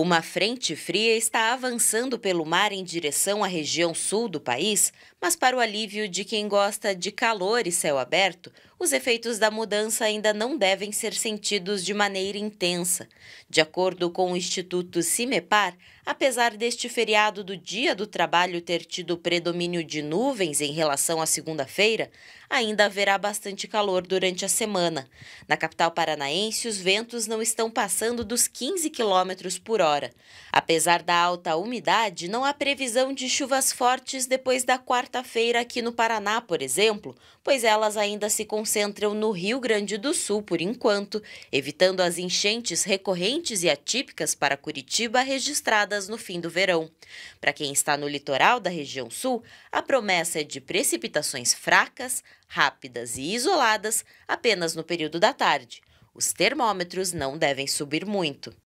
Uma frente fria está avançando pelo mar em direção à região sul do país, mas, para o alívio de quem gosta de calor e céu aberto, os efeitos da mudança ainda não devem ser sentidos de maneira intensa. De acordo com o Instituto CIMEPAR, apesar deste feriado do Dia do Trabalho ter tido predomínio de nuvens em relação à segunda-feira, ainda haverá bastante calor durante a semana. Na capital paranaense, os ventos não estão passando dos 15 km por hora Apesar da alta umidade, não há previsão de chuvas fortes depois da quarta-feira aqui no Paraná, por exemplo, pois elas ainda se concentram no Rio Grande do Sul por enquanto, evitando as enchentes recorrentes e atípicas para Curitiba registradas no fim do verão. Para quem está no litoral da região sul, a promessa é de precipitações fracas, rápidas e isoladas apenas no período da tarde. Os termômetros não devem subir muito.